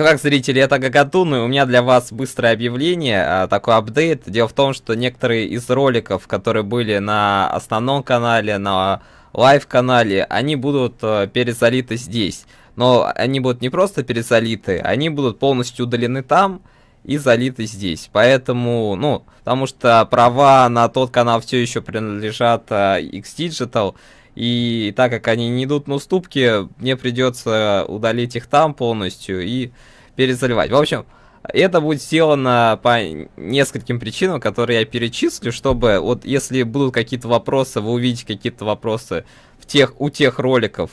Чё как, зрители, это Гагатун, и у меня для вас быстрое объявление, а, такой апдейт. Дело в том, что некоторые из роликов, которые были на основном канале, на лайв-канале, они будут э, перезалиты здесь. Но они будут не просто перезалиты, они будут полностью удалены там и залиты здесь. Поэтому, ну, потому что права на тот канал все еще принадлежат э, X-Digital, и так как они не идут на уступки, мне придется удалить их там полностью и перезаливать. В общем, это будет сделано по нескольким причинам, которые я перечислю, чтобы вот если будут какие-то вопросы, вы увидите какие-то вопросы в тех, у тех роликов,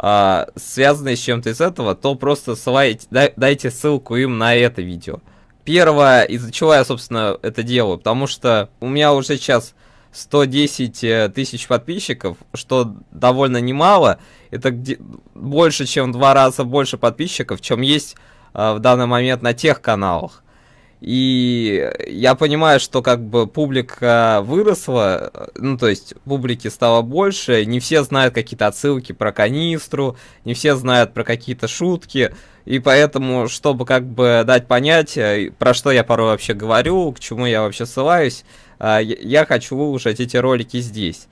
а, связанные с чем-то из этого, то просто ссылайте, дай, дайте ссылку им на это видео. Первое, из-за чего я, собственно, это делаю, потому что у меня уже сейчас 110 э, тысяч подписчиков, что довольно немало. Это больше, чем в два раза больше подписчиков, чем есть э, в данный момент на тех каналах. И я понимаю, что как бы публика выросла, ну то есть публики стало больше, не все знают какие-то отсылки про канистру, не все знают про какие-то шутки, и поэтому, чтобы как бы дать понять, про что я порой вообще говорю, к чему я вообще ссылаюсь, а, я хочу выложить эти ролики здесь.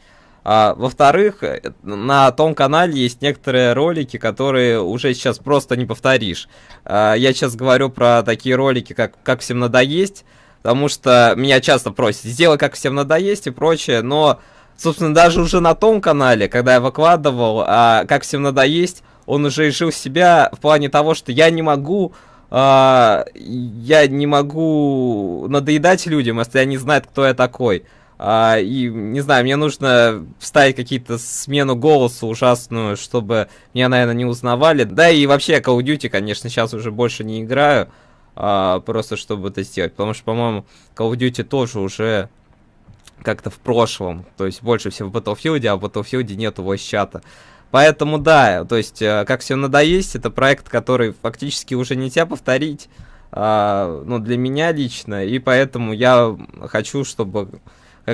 А, во-вторых, э, на том канале есть некоторые ролики, которые уже сейчас просто не повторишь. А, я сейчас говорю про такие ролики, как «Как всем надоесть», потому что меня часто просят «Сделай, как всем надоесть» и прочее, но, собственно, даже уже на том канале, когда я выкладывал а, «Как всем надоесть», он уже решил себя в плане того, что я не могу а, я не могу надоедать людям, если они знают, кто я такой. А, и, не знаю, мне нужно вставить какие-то смену голоса ужасную, чтобы меня, наверное, не узнавали. Да и вообще Call of Duty, конечно, сейчас уже больше не играю, а, просто чтобы это сделать. Потому что, по-моему, Call of Duty тоже уже как-то в прошлом. То есть больше всего в Battlefield, а в Battlefield нету его чата. Поэтому да, то есть э, как все надоест это проект, который фактически уже нельзя повторить. А, ну, для меня лично, и поэтому я хочу, чтобы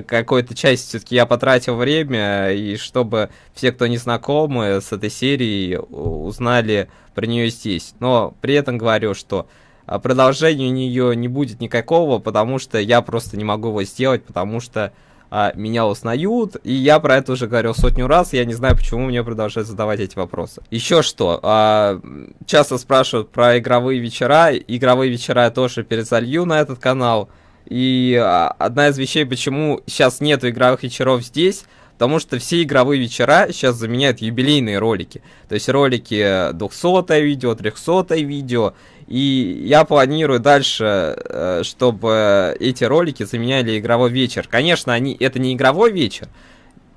какой-то часть все-таки я потратил время, и чтобы все, кто не знакомы с этой серией, узнали про нее здесь. Но при этом говорю, что а, продолжения у нее не будет никакого, потому что я просто не могу его сделать, потому что а, меня узнают, и я про это уже говорил сотню раз, я не знаю, почему мне продолжают задавать эти вопросы. Еще что, а, часто спрашивают про игровые вечера, игровые вечера я тоже перезалью на этот канал, и а, одна из вещей, почему сейчас нет игровых вечеров здесь, потому что все игровые вечера сейчас заменяют юбилейные ролики. То есть ролики 200 э, видео, 300 видео. И я планирую дальше, э, чтобы э, эти ролики заменяли игровой вечер. Конечно, они, это не игровой вечер,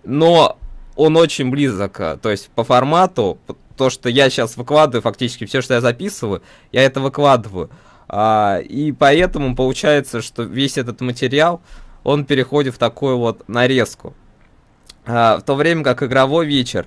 но он очень близок. То есть по формату, то, что я сейчас выкладываю, фактически все, что я записываю, я это выкладываю. А, и поэтому получается, что весь этот материал, он переходит в такую вот нарезку. А, в то время как игровой вечер,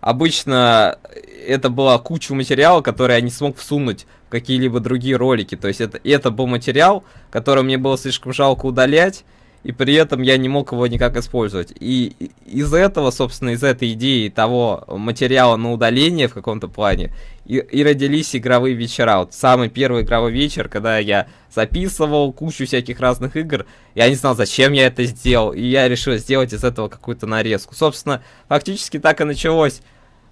обычно это была куча материала, который я не смог всунуть в какие-либо другие ролики. То есть это, это был материал, который мне было слишком жалко удалять, и при этом я не мог его никак использовать. И из за этого, собственно, из за этой идеи того материала на удаление в каком-то плане, и, и родились игровые вечера. Вот самый первый игровой вечер, когда я записывал кучу всяких разных игр, я не знал, зачем я это сделал, и я решил сделать из этого какую-то нарезку. Собственно, фактически так и началось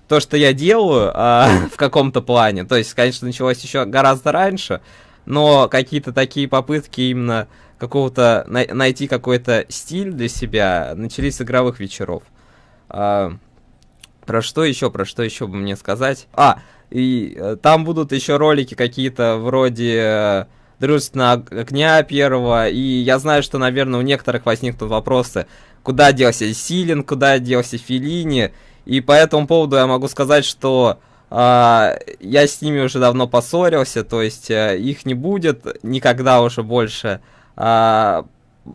то, что я делаю э, в каком-то плане. То есть, конечно, началось еще гораздо раньше, но какие-то такие попытки именно какого-то най- найти какой-то стиль для себя начались с игровых вечеров. А, про что еще, про что еще бы мне сказать? А, и э, там будут еще ролики какие-то вроде э, дружественного огня первого, и я знаю, что, наверное, у некоторых возникнут вопросы, куда делся Силин, куда делся Филини, и по этому поводу я могу сказать, что а, я с ними уже давно поссорился, то есть э, их не будет никогда уже больше. А,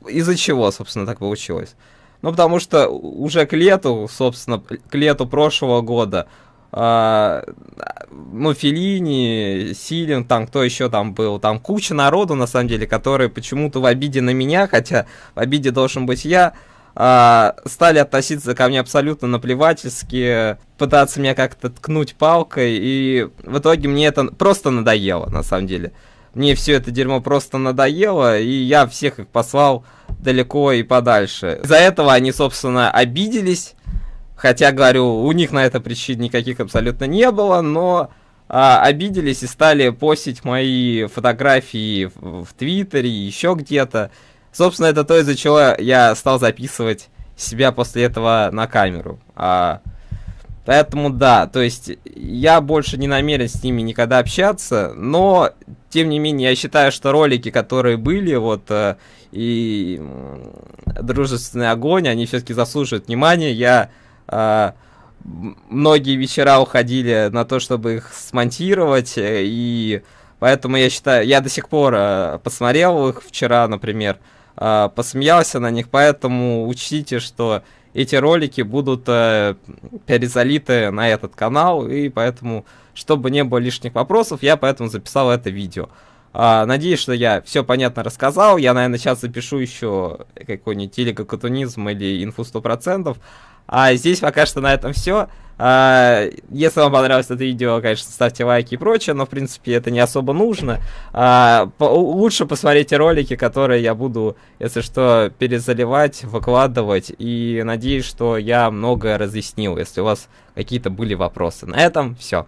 из-за чего, собственно, так получилось? Ну, потому что уже к лету, собственно, к лету прошлого года, а, ну, Филини, Силин, там, кто еще там был, там куча народу, на самом деле, которые почему-то в обиде на меня, хотя в обиде должен быть я, а, стали относиться ко мне абсолютно наплевательски, пытаться меня как-то ткнуть палкой, и в итоге мне это просто надоело, на самом деле. Мне все это дерьмо просто надоело, и я всех их послал далеко и подальше. Из-за этого они, собственно, обиделись, хотя, говорю, у них на это причин никаких абсолютно не было, но а, обиделись и стали постить мои фотографии в, в Твиттере и еще где-то. Собственно, это то, из-за чего я стал записывать себя после этого на камеру. А, поэтому да, то есть я больше не намерен с ними никогда общаться, но тем не менее я считаю, что ролики, которые были, вот э, и дружественный огонь, они все-таки заслуживают внимания. Я а, многие вечера уходили на то, чтобы их смонтировать, э, и поэтому я считаю, я до сих пор посмотрел их вчера, например. А, посмеялся на них, поэтому учтите, что эти ролики будут э, перезалиты на этот канал, и поэтому, чтобы не было лишних вопросов, я поэтому записал это видео. А, надеюсь, что я все понятно рассказал. Я, наверное, сейчас запишу еще какой-нибудь или кокотунизм, или инфу 100%. А здесь пока что на этом все. А, если вам понравилось это видео, конечно, ставьте лайки и прочее, но, в принципе, это не особо нужно. А, лучше посмотрите ролики, которые я буду, если что, перезаливать, выкладывать. И надеюсь, что я многое разъяснил, если у вас какие-то были вопросы. На этом все.